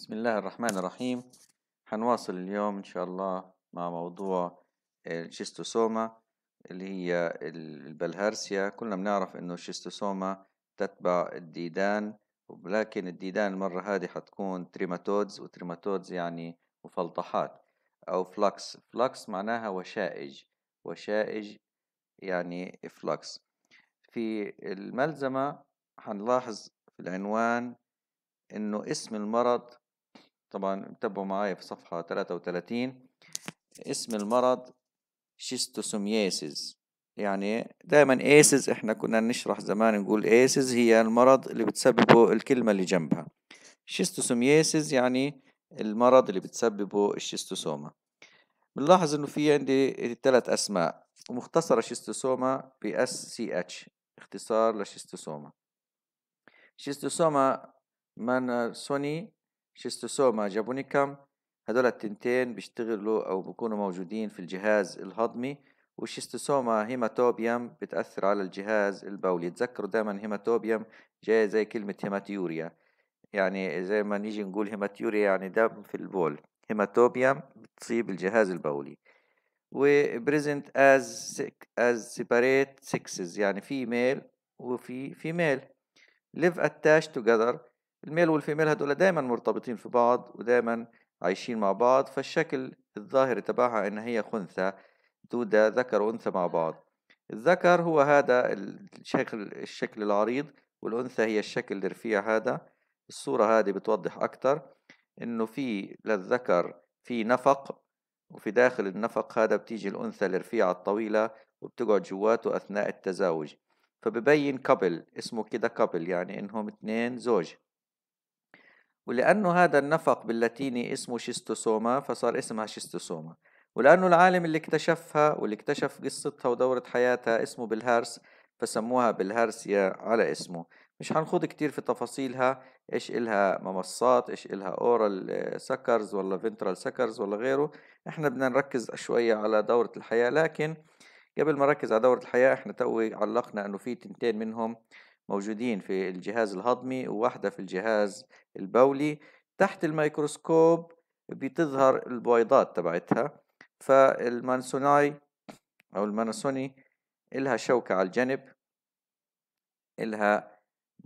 بسم الله الرحمن الرحيم حنواصل اليوم إن شاء الله مع موضوع الشيستوسوما آه، اللي هي البلهارسيا كلنا بنعرف إنه الشيستوسوما تتبع الديدان ولكن الديدان المرة هذه حتكون تريماتودز وتريماتودز يعني مفلطحات أو فلكس فلكس معناها وشائج وشائج يعني فلكس في الملزمة حنلاحظ في العنوان إنه اسم المرض طبعا انتبهوا معايا في صفحة 33 اسم المرض شيستوسومياسيس يعني دائما ايسز احنا كنا نشرح زمان نقول ايسز هي المرض اللي بتسببه الكلمة اللي جنبها شيستوسومياسيس يعني المرض اللي بتسببه الشيستوسوما بنلاحظ انه في عندي ثلاث اسماء ومختصرة شيستوسوما ب اس سي اتش اختصار لشيستوسوما شيستوسوما مانسوني شيستوسوما جابونيكام هدول التنتين بيشتغلوا أو بيكونوا موجودين في الجهاز الهضمي والشيستوسوما هيماتوبيوم بتأثر على الجهاز البولي تذكروا دائما هيماتوبيوم جاي زي كلمة هيماتيوريا يعني زي ما نيجي نقول هيماتيوريا يعني دم في البول هيماتوبيوم بتصيب الجهاز البولي و وبريزنت از از separate sexes يعني في ميل وفي في ميل live attached together الميل والفيميل هدول دايما مرتبطين في بعض ودايما عايشين مع بعض فالشكل الظاهري تبعها إن هي خنثى دودة ذكر وأنثى مع بعض الذكر هو هذا الشكل الشكل العريض والأنثى هي الشكل الرفيع هذا الصورة هذه بتوضح أكتر إنه في للذكر في نفق وفي داخل النفق هذا بتيجي الأنثى الرفيعة الطويلة وبتقعد جواته أثناء التزاوج فببين كابل اسمه كده كابل يعني إنهم اثنين زوج ولأنه هذا النفق باللاتيني اسمه شيستوسوما فصار اسمها شيستوسوما ولأنه العالم اللي اكتشفها واللي اكتشف قصتها ودورة حياتها اسمه بالهارس فسموها بالهارسيا على اسمه مش هنخوض كتير في تفاصيلها ايش إلها ممصات ايش إلها اورال سكرز ولا فنترال سكرز ولا غيره احنا بدنا نركز شوية على دورة الحياة لكن قبل ما نركز على دورة الحياة احنا توي علقنا انه في تنتين منهم موجودين في الجهاز الهضمي وواحدة في الجهاز البولي تحت الميكروسكوب بتظهر البويضات تبعتها فالمانسوناي أو المانسوني إلها شوكة على الجنب إلها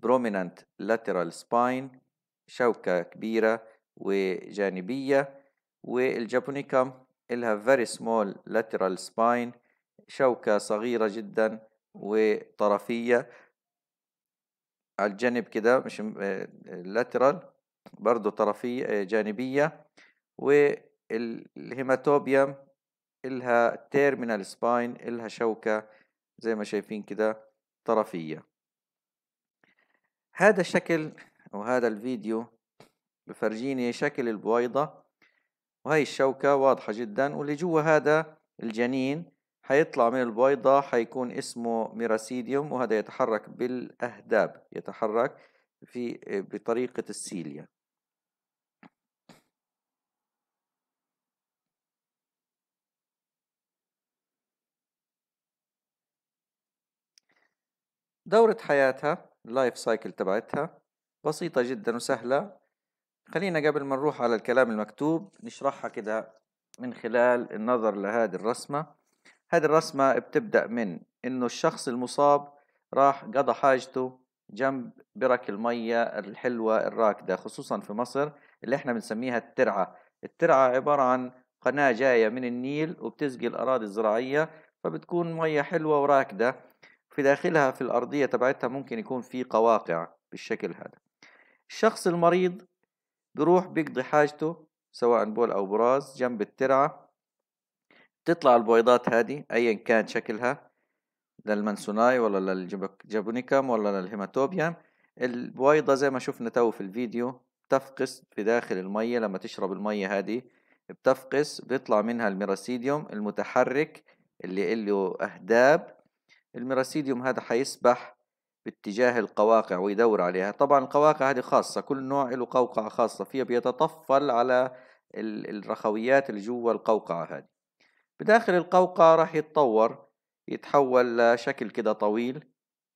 prominent lateral spine شوكة كبيرة وجانبية والجابونيكم إلها very small lateral spine شوكة صغيرة جدا وطرفية على الجانب كده مش آه، اللاترال برضو طرفية آه، جانبية والهيماتوبيوم إلها تيرمينال سباين إلها شوكة زي ما شايفين كده طرفية هذا الشكل أو هذا الفيديو بفرجيني شكل البويضة وهي الشوكة واضحة جدا واللي جوا هذا الجنين هيطلع من البويضة هيكون اسمه ميراسيديوم وهذا يتحرك بالأهداب يتحرك في آه، بطريقة السيليا دورة حياتها اللايف سايكل تبعتها بسيطة جدا وسهلة خلينا قبل ما نروح على الكلام المكتوب نشرحها كده من خلال النظر لهذه الرسمة هذه الرسمة بتبدأ من إنه الشخص المصاب راح قضى حاجته جنب برك المية الحلوة الراكدة خصوصا في مصر اللي احنا بنسميها الترعة الترعة عبارة عن قناة جاية من النيل وبتسقي الأراضي الزراعية فبتكون مية حلوة وراكدة في داخلها في الأرضية تبعتها ممكن يكون في قواقع بالشكل هذا الشخص المريض بروح بيقضي حاجته سواء بول أو براز جنب الترعة تطلع البويضات هذه ايا كان شكلها للمنسوناي ولا للجابونيكام ولا للهيماتوبيام البويضة زي ما شفنا تو في الفيديو بتفقس في داخل المية لما تشرب المية هذه بتفقس بيطلع منها الميراسيديوم المتحرك اللي له أهداب الميراسيديوم هذا حيسبح باتجاه القواقع ويدور عليها طبعا القواقع هذه خاصة كل نوع له قوقعة خاصة فيها بيتطفل على الرخويات اللي جوا القوقعة هذه بداخل القوقعة راح يتطور يتحول لشكل كده طويل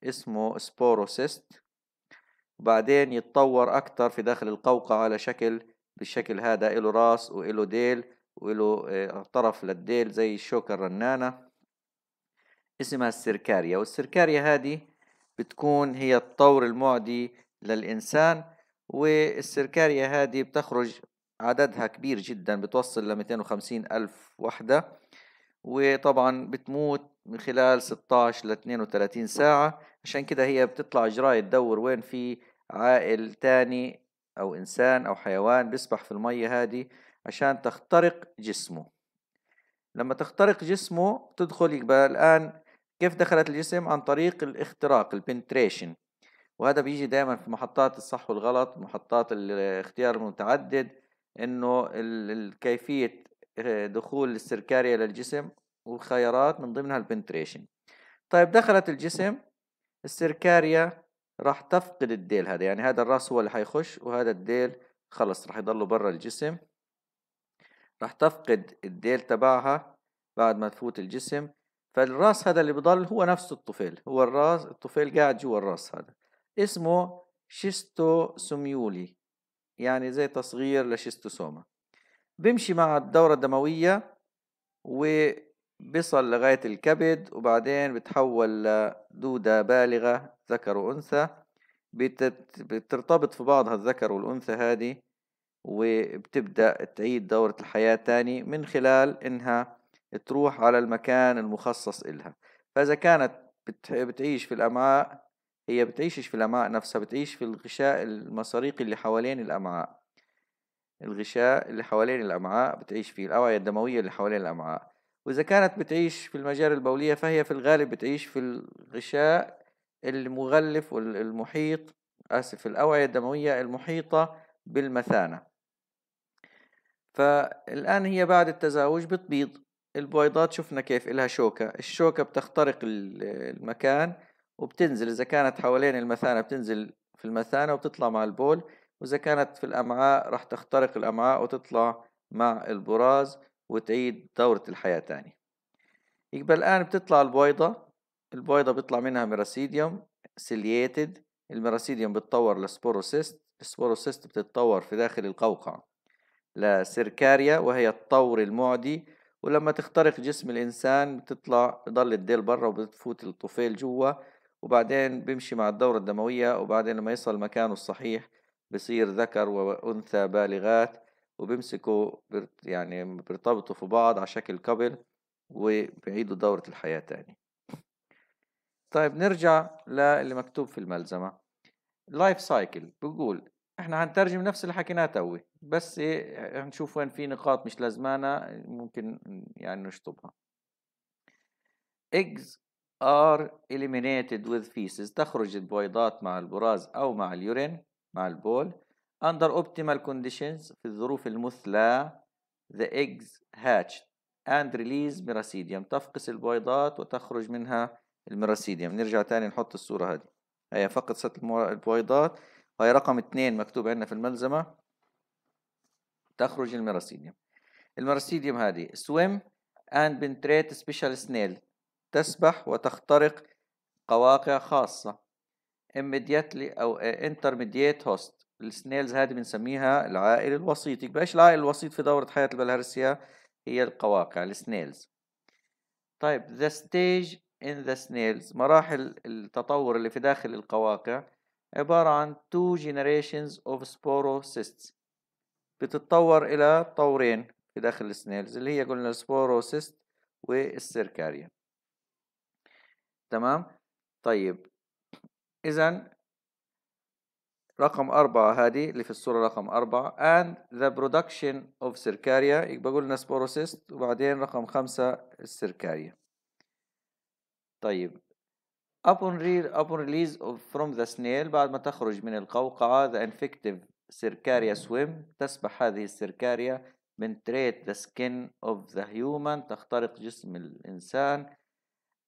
اسمه سبوروسيست وبعدين يتطور أكتر في داخل القوقعة على شكل بالشكل هذا إله راس وإله ديل وإله آه، طرف للديل زي الشوكة الرنانة اسمها السركاريا والسركاريا هذه بتكون هي الطور المعدي للإنسان والسركاريا هذه بتخرج عددها كبير جدا بتوصل ل 250 ألف وحدة وطبعا بتموت من خلال 16 ل 32 ساعة عشان كده هي بتطلع إجراء تدور وين في عائل تاني أو إنسان أو حيوان بيسبح في المية هذه عشان تخترق جسمه لما تخترق جسمه تدخل يبقى الآن كيف دخلت الجسم عن طريق الاختراق البنتريشن وهذا بيجي دائما في محطات الصح والغلط محطات الاختيار المتعدد انه كيفيه دخول السركاريا للجسم والخيارات من ضمنها البنتريشن طيب دخلت الجسم السركاريا راح تفقد الديل هذا يعني هذا الراس هو اللي حيخش وهذا الديل خلص راح يضله برا الجسم راح تفقد الديل تبعها بعد ما تفوت الجسم فالراس هذا اللي بضل هو نفسه الطفيل هو الراس الطفيل قاعد جوا الراس هذا اسمه شيستوسوميولي يعني زي تصغير لشيستوسوما بيمشي مع الدورة الدموية وبيصل لغاية الكبد وبعدين بتحول لدودة بالغة ذكر وأنثى بترتبط في بعضها الذكر والأنثى هذه وبتبدأ تعيد دورة الحياة تاني من خلال إنها تروح على المكان المخصص إلها فإذا كانت بتعيش في الأمعاء هي بتعيشش في الأمعاء نفسها بتعيش في الغشاء المصاريقي اللي حوالين الأمعاء الغشاء اللي حوالين الأمعاء بتعيش فيه الأوعية الدموية اللي حوالين الأمعاء وإذا كانت بتعيش في المجاري البولية فهي في الغالب بتعيش في الغشاء المغلف والمحيط آسف الأوعية الدموية المحيطة بالمثانة فالآن هي بعد التزاوج بتبيض البويضات شفنا كيف إلها شوكة الشوكة بتخترق المكان وبتنزل إذا كانت حوالين المثانة بتنزل في المثانة وبتطلع مع البول وإذا كانت في الأمعاء راح تخترق الأمعاء وتطلع مع البراز وتعيد دورة الحياة تاني يبقى الآن بتطلع البويضة البويضة بيطلع منها ميراسيديوم سيلياتد الميراسيديوم بتطور لسبوروسيست السبوروسيست بتتطور في داخل القوقعة لسيركاريا وهي الطور المعدي ولما تخترق جسم الإنسان بتطلع ضل الديل برا وبتفوت الطفيل جوا وبعدين بيمشي مع الدورة الدموية وبعدين لما يصل مكانه الصحيح بصير ذكر وأنثى بالغات وبيمسكوا يعني بيرتبطوا في بعض على شكل كبل وبيعيدوا دورة الحياة تاني طيب نرجع للي مكتوب في الملزمة لايف سايكل بيقول احنا هنترجم نفس اللي حكيناه توي بس ايه هنشوف وين في نقاط مش لازمانة ممكن يعني نشطبها eggs are eliminated with feces تخرج البويضات مع البراز أو مع اليورين مع البول under optimal conditions في الظروف المثلى the eggs hatched and release miracidium تفقس البويضات وتخرج منها الميراسيديوم نرجع تاني نحط الصورة هذه هي ست البويضات وهي رقم اثنين مكتوب عندنا في الملزمة تخرج الميراسيديوم الميراسيديوم هذه swim and penetrate special snail تسبح وتخترق قواقع خاصة immediately او آه، intermediate host السنيلز هذه بنسميها العائل الوسيط ايش العائل الوسيط في دورة حياة البلهارسيا هي القواقع السنيلز طيب the stage in the snails مراحل التطور اللي في داخل القواقع عبارة عن two generations of sporocysts بتتطور إلى طورين في داخل السنيلز اللي هي قلنا السبوروسيست والسيركاريا تمام طيب إذا رقم أربعة هذه اللي في الصورة رقم أربعة and the production of circaria يبقى لنا sporocyst وبعدين رقم خمسة السركاريا طيب upon, re upon release of from the snail بعد ما تخرج من القوقعة the infective circaria swim تسبح هذه السركاريا penetrate the skin of the human تخترق جسم الإنسان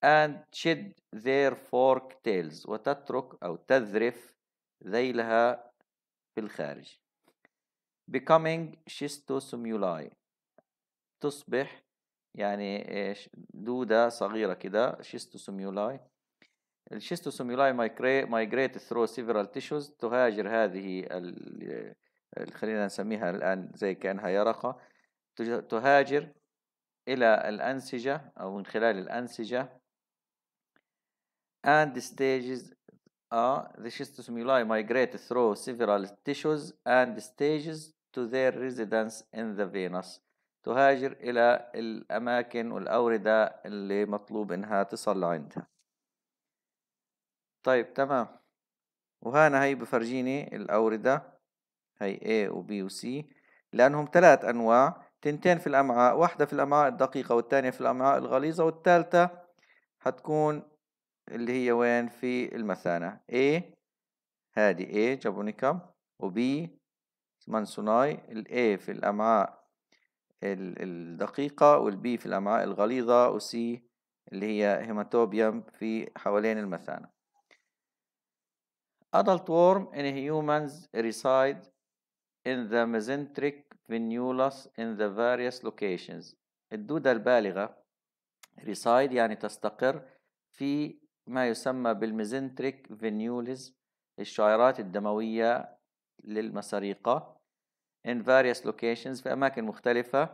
and shed their fork tails وتترك أو تذرف ذيلها في الخارج becoming schistosomulæ تصبح يعني ايش دودة صغيرة كده schistosomulæ الشيستوسوميولاي migrate through several tissues تهاجر هذه خلينا نسميها الآن زي كأنها يرقة تهاجر إلى الأنسجة أو من خلال الأنسجة and stages are the schistosomiae migrate through several tissues and stages to their residence in the venous تهاجر إلى الأماكن والأوردة اللي مطلوب إنها تصل لعندها طيب تمام وهنا هي بفرجيني الأوردة هي A و B و C لأنهم ثلاث أنواع تنتين في الأمعاء واحدة في الأمعاء الدقيقة والثانية في الأمعاء الغليظة والثالثة هتكون اللي هي وين في المثانة A هذه A جابونيكم وB مانسوناي ال A في الأمعاء الدقيقة B في الأمعاء الغليظة وC اللي هي هيماتوبيوم في حوالين المثانة Adult worm in humans reside in the mesenteric venules in the various locations الدودة البالغة reside يعني تستقر في ما يسمى بالميزنتريك فينيوليز الشعيرات الدموية للمسريقة in various locations في أماكن مختلفة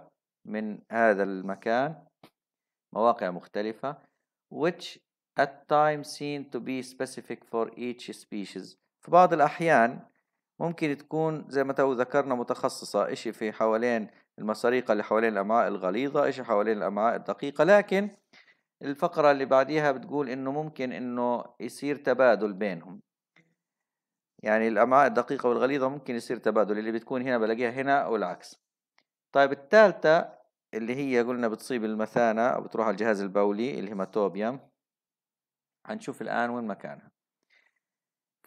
من هذا المكان مواقع مختلفة which at times seem to be specific for each species في بعض الأحيان ممكن تكون زي ما تو ذكرنا متخصصة إشي في حوالين المسريقة اللي حوالين الأمعاء الغليظة إشي حوالين الأمعاء الدقيقة لكن الفقرة اللي بعديها بتقول إنه ممكن إنه يصير تبادل بينهم يعني الأمعاء الدقيقة والغليظة ممكن يصير تبادل اللي بتكون هنا بلاقيها هنا والعكس طيب الثالثة اللي هي قلنا بتصيب المثانة أو بتروح على الجهاز البولي الهيماتوبيا هنشوف الآن وين مكانها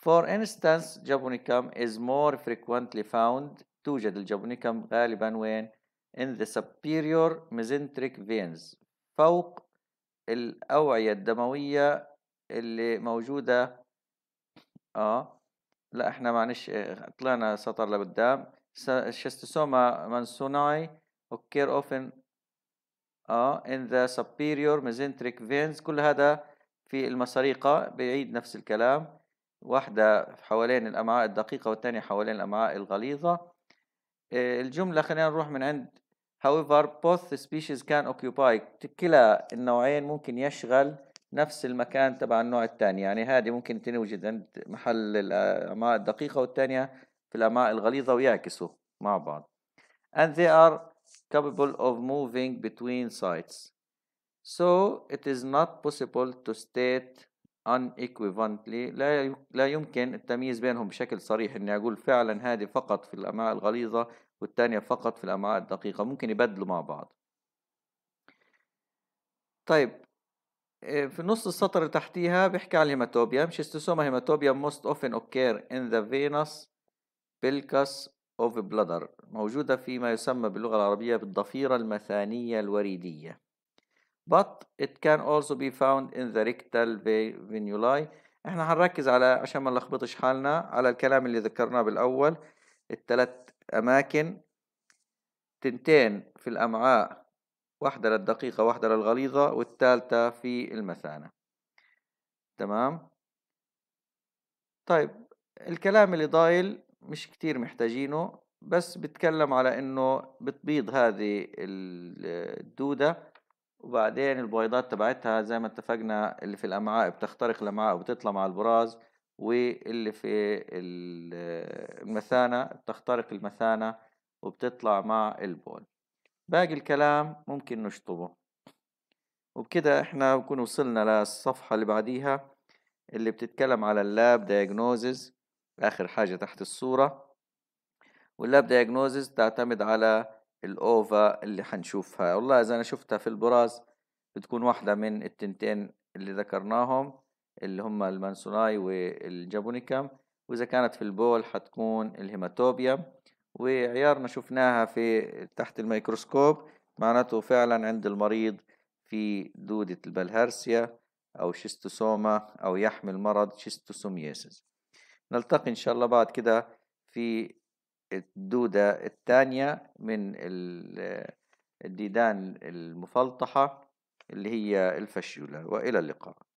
For instance japonicum is more frequently found توجد الجابونيكم غالبا وين in the superior mesenteric veins فوق الأوعية الدموية اللي موجودة اه لا احنا معلش طلعنا سطر لقدام شستوسوما مانسوناي أوكير أوفن اه إن ذا سبيريور ميزنتريك فينز كل هذا في المساريقة بيعيد نفس الكلام واحدة حوالين الأمعاء الدقيقة والثانية حوالين الأمعاء الغليظة آه، الجملة خلينا نروح من عند however both species can occupy كلا النوعين ممكن يشغل نفس المكان تبع النوع الثاني يعني هذه ممكن تنوجد عند محل الأماء الدقيقة والثانية في الأماء الغليظة ويعكسوا مع بعض and they are capable of moving between sites so it is not possible to state unequivalently لا لا يمكن التمييز بينهم بشكل صريح اني اقول فعلا هذه فقط في الاماء الغليظه والتانية فقط في الأمعاء الدقيقة ممكن يبدلوا مع بعض طيب آه، في نص السطر اللي تحتيها بيحكي عن الهيماتوبيا شيستوسوما هيماتوبيا most often occur in the venous pelvis of bladder موجودة فيما يسمى باللغة العربية بالضفيرة المثانية الوريدية but it can also be found in the rectal venuli احنا هنركز على عشان ما نلخبطش حالنا على الكلام اللي ذكرناه بالأول الثلاث أماكن تنتين في الأمعاء واحدة للدقيقة واحدة للغليظة والثالثة في المثانة تمام طيب الكلام اللي ضايل مش كتير محتاجينه بس بتكلم على انه بتبيض هذه الدودة وبعدين البويضات تبعتها زي ما اتفقنا اللي في الامعاء بتخترق الامعاء وبتطلع مع البراز واللي في المثانة بتخترق المثانة وبتطلع مع البول باقي الكلام ممكن نشطبه وبكده احنا بنكون وصلنا للصفحة اللي بعديها اللي بتتكلم على اللاب دياجنوزز آخر حاجة تحت الصورة واللاب دياجنوزز تعتمد على الأوفا اللي حنشوفها والله إذا أنا شفتها في البراز بتكون واحدة من التنتين اللي ذكرناهم اللي هما المانسوناي والجابونيكام وإذا كانت في البول حتكون الهيماتوبيا وعيارنا شفناها في تحت الميكروسكوب معناته فعلا عند المريض في دودة البلهارسيا أو شيستوسوما أو يحمل مرض شيستوسومياسيس نلتقي إن شاء الله بعد كده في الدودة الثانية من الديدان المفلطحة اللي هي الفشيولة وإلى اللقاء